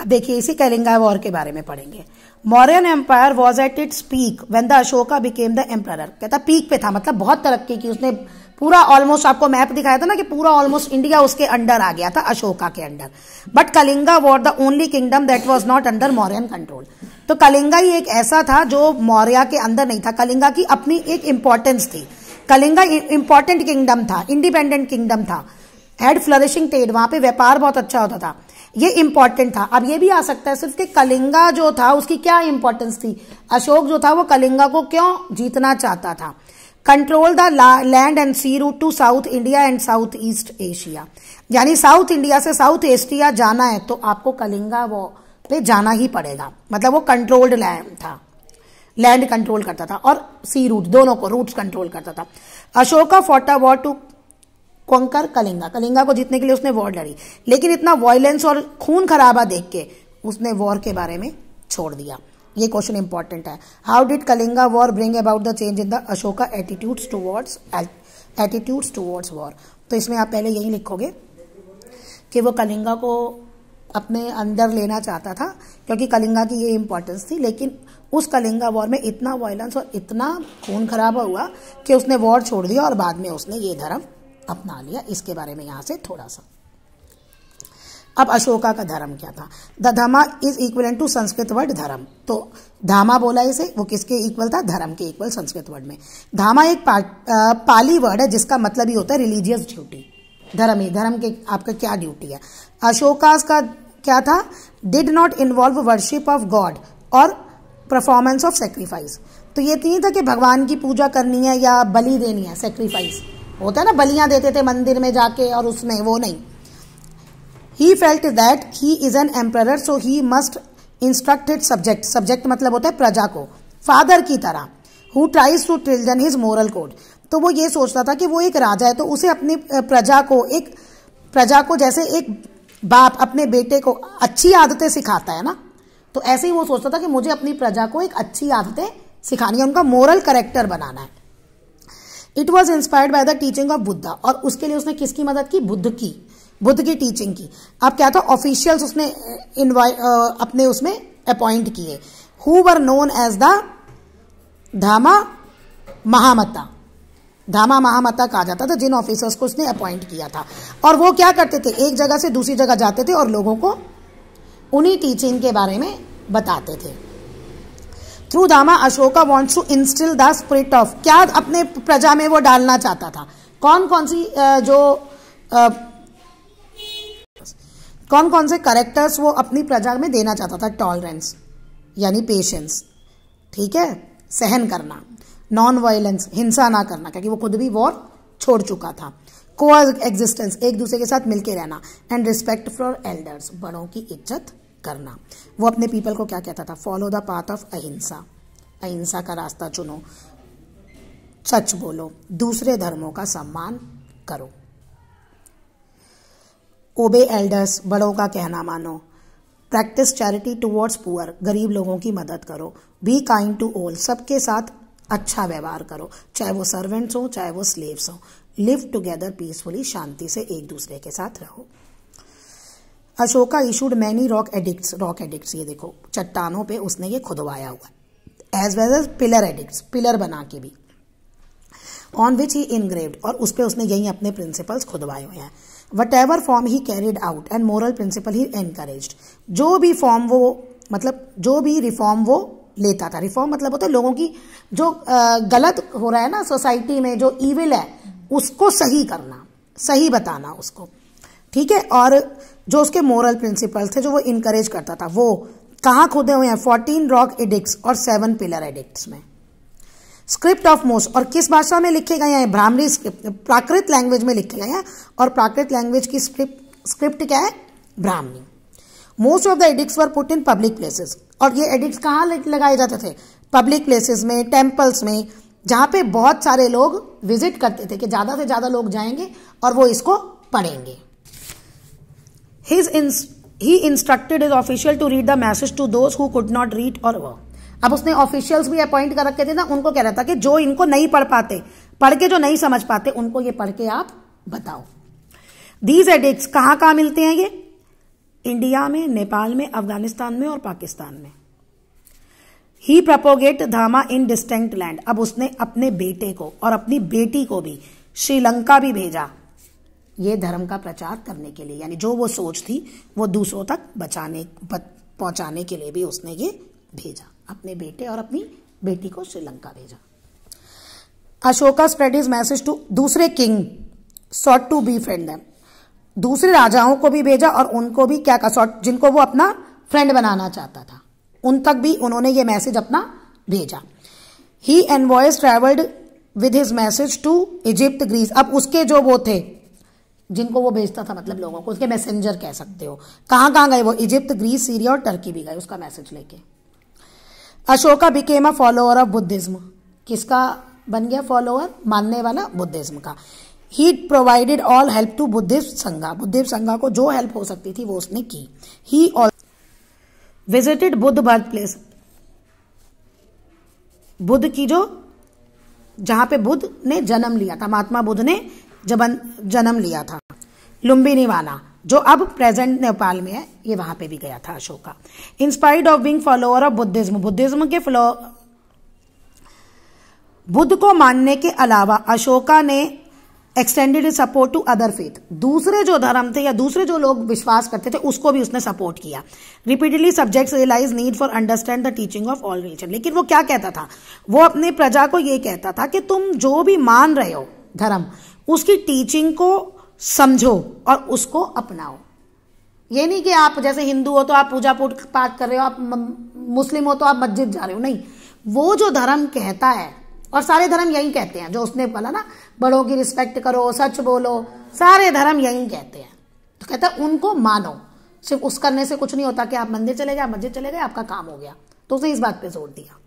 अब देखिए इसी कलिंगा वॉर के बारे में पढ़ेंगे Mauryan empire was at its peak when the Ashoka became the empire कहता पीक पे था मतलब बहुत तरक्की की उसने पूरा ऑलमोस्ट आपको मैप दिखाया था ना कि पूरा ऑलमोस्ट इंडिया उसके अंडर आ गया था अशोका के under but Kalinga war the only kingdom that was not under Mauryan control तो कलिंगा ही एक ऐसा था जो मौर्या के अंदर नहीं था कलिंगा की अपनी एक इंपॉर्टेंस थी कलिंगा इंपॉर्टेंट किंगडम था इंडिपेंडेंट किंगडम था एड फ्लरिशिंग ट्रेड वहां पे व्यापार बहुत अच्छा होता था ये इंपॉर्टेंट था अब ये भी आ सकता है सिर्फ कि कलिंगा जो था उसकी क्या इंपॉर्टेंस थी अशोक जो था वो कलिंगा को क्यों जीतना चाहता था control the land and sea route to South India and South East Asia यानी साउथ इंडिया से साउथ एशिया जाना है तो आपको कलिंगा वो पे जाना ही पड़ेगा मतलब वो कंट्रोल्ड लैंड था लैंड कंट्रोल करता था और सी रूट दोनों को रूट कंट्रोल करता था अशोका फॉटा वॉर टू कंकर कलिंगा कलिंगा को जीतने के लिए उसने वॉर लड़ी लेकिन इतना वॉयलेंस और खून खराबा देख के उसने वॉर के बारे में छोड़ दिया ये क्वेश्चन इंपॉर्टेंट है how did Kalinga war bring about the change in the Ashoka attitudes towards attitudes towards war तो इसमें आप पहले यही लिखोगे कि वो कलिंगा को अपने अंदर लेना चाहता था क्योंकि कलिंगा की ये इंपॉर्टेंस थी लेकिन उस कलिंगा वॉर में इतना वायलेंस और इतना खून खराबा हुआ कि उसने वॉर छोड़ दिया और बाद में उसने ये धर्म अपना लिया इसके बारे में यहाँ से थोड़ा सा अब अशोका का धर्म क्या था the dhamma is equal to Sanskrit word dharma तो धामा बोला इसे वो किसके इक्वल था धर्म के इक्वल संस्कृत वर्ड में धामा एक पा, आ, पाली वर्ड है जिसका मतलब ही होता है रिलीजियस ड्यूटी धर्म ही धर्म के आपका क्या ड्यूटी है अशोका का क्या था did not involve worship of god और परफॉर्मेंस ऑफ सेक्रीफाइस तो ये तो नहीं था कि भगवान की पूजा करनी है या बलि देनी है सेक्रीफाइस होता है ना बलियां देते थे मंदिर में जाके और उसमें वो नहीं ही felt that he is an emperor so he must instructed subject subject मतलब होता है प्रजा को फादर की तरह हु ट्राइज टू ट्रिल्डन हिज मोरल कोड तो वो ये सोचता था कि वो एक राजा है तो उसे अपनी प्रजा को एक प्रजा को जैसे एक बाप अपने बेटे को अच्छी आदतें सिखाता है ना तो ऐसे ही वो सोचता था कि मुझे अपनी प्रजा को एक अच्छी आदतें सिखानी है उनका मोरल करेक्टर बनाना है it was inspired by the teaching of Buddha और उसके लिए उसने किसकी मदद की बुद्ध की बुद्ध की टीचिंग की अब क्या था ऑफिशियल्स उसने uh, uh, अपने उसमें अपॉइंट किए who were known as the dhamma mahamatta धामा महामता कहा जाता था जिन ऑफिसर्स को उसने अपॉइंट किया था और वो क्या करते थे एक जगह से दूसरी जगह जाते थे और लोगों को उन्हीं टीचिंग के बारे में बताते थे through dhamma Ashoka wants to instil the spirit of क्या अपने प्रजा में वो डालना चाहता था कौन कौन सी जो कौन कौन से करेक्टर्स वो अपनी प्रजा में देना चाहता था टॉलरेंस यानी पेशेंस ठीक है सहन करना नॉन वायलेंस हिंसा ना करना क्योंकि वो खुद भी वॉर छोड़ चुका था को एग्जिस्टेंस एक दूसरे के साथ मिलके रहना एंड रिस्पेक्ट फॉर एल्डर्स बड़ों की इज्जत करना वो अपने पीपल को क्या कहता था फॉलो द पाथ ऑफ अहिंसा अहिंसा का रास्ता चुनो सच बोलो दूसरे धर्मों का सम्मान करो ओबे एल्डर्स बड़ों का कहना मानो प्रैक्टिस चैरिटी टुवर्ड्स पुअर गरीब लोगों की मदद करो बी काइंड टू ऑल सबके साथ अच्छा व्यवहार करो चाहे वो सर्वेंट्स हों चाहे वो स्लेव्स हों लिव टुगेदर पीसफुली शांति से एक दूसरे के साथ रहो Ashoka issued many rock edicts rock edicts ये देखो चट्टानों पे उसने ये खुदवाया हुआ as well as pillar edicts pillar बना के भी ऑन विच ही इनग्रेव्ड और उस पर उसने यही अपने प्रिंसिपल्स खुदवाए हुए हैं whatever form he carried out and moral principle he encourage जो भी फॉर्म वो मतलब जो भी रिफॉर्म वो लेता था रिफॉर्म मतलब होता है लोगों की जो गलत हो रहा है ना सोसाइटी में जो ईविल है उसको सही करना सही बताना उसको ठीक है और जो उसके मॉरल प्रिंसिपल थे जो वो इनकरेज करता था वो कहां खुदे हुए हैं फोर्टीन रॉक एडिक्ट और सेवन पिलर एडिक्ट में स्क्रिप्ट ऑफ मोस्ट और किस भाषा में लिखे गए हैं ब्राह्मणी स्क्रिप्ट प्राकृत लैंग्वेज में लिखे गए हैं और प्राकृत लैंग्वेज की स्क्रिप्ट स्क्रिप्ट क्या है Brahmani most of the edict were put in public places और ये एडिक्ट कहाँ लगाए जाते थे पब्लिक प्लेसेस में टेम्पल्स में जहां पे बहुत सारे लोग विजिट करते थे कि ज़्यादा से ज़्यादा लोग जाएंगे और वो इसको पढ़ेंगे his ins he instructed his official to read the message to those who could not read or were अब उसने ऑफिशियल्स भी अपॉइंट कर रखे थे ना उनको कह रहा था कि जो इनको नहीं पढ़ पाते पढ़ के जो नहीं समझ पाते उनको ये पढ़ के आप बताओ दीज एडिक्स कहां कहां मिलते हैं ये इंडिया में नेपाल में अफगानिस्तान में और पाकिस्तान में ही प्रपोगेट धामा इन डिस्टेंट लैंड अब उसने अपने बेटे को और अपनी बेटी को भी श्रीलंका भी भेजा ये धर्म का प्रचार करने के लिए यानी जो वो सोच थी वो दूसरों तक बचाने पहुंचाने के लिए भी उसने ये भेजा अपने बेटे और अपनी बेटी को श्रीलंका भेजा Ashoka spread is message to दूसरे king sought to be friend them दूसरे राजाओं को भी भेजा और उनको भी क्या कहा सॉट जिनको वो अपना फ्रेंड बनाना चाहता था उन तक भी उन्होंने ये मैसेज अपना भेजा he envoys travelled with his message to Egypt Greece अब उसके जो वो थे जिनको वो भेजता था मतलब लोगों को उसके मैसेंजर कह सकते हो कहाँ कहाँ गए वो इजिप्ट ग्रीस सीरिया और टर्की भी गए उसका मैसेज लेके Ashoka became a follower of Buddhism किसका बन गया फॉलोअर मानने वाला बुद्धिज्म का he provided all help to Buddhist sangha Buddhist sangha को जो हेल्प हो सकती थी वो उसने की he all visited Buddha birth place Buddha की जो जहां पे बुद्ध ने जन्म लिया था महात्मा बुद्ध ने जबन जन्म लिया था लुम्बिनी वाला जो अब प्रेजेंट नेपाल में है ये वहां पे भी गया था Ashoka inspired of being follower of Buddhism Buddhism के फॉलो बुद्ध को मानने के अलावा अशोका ने extended support to other faith दूसरे जो धर्म थे या दूसरे जो लोग विश्वास करते थे उसको भी उसने सपोर्ट किया repeatedly subject realise need for understand the teaching of all religion लेकिन वो क्या कहता था वो अपने प्रजा को ये कहता था कि तुम जो भी मान रहे हो धर्म उसकी टीचिंग को समझो और उसको अपनाओ ये नहीं कि आप जैसे हिंदू हो तो आप पूजा पाठ कर रहे हो आप मुस्लिम हो तो आप मस्जिद जा रहे हो नहीं वो जो धर्म कहता है और सारे धर्म यही कहते हैं जो उसने बोला ना बड़ों की रिस्पेक्ट करो सच बोलो सारे धर्म यही कहते हैं तो कहता है उनको मानो सिर्फ उस करने से कुछ नहीं होता कि आप मंदिर चले गए मस्जिद चले गए आपका काम हो गया तो उसने इस बात पे जोर दिया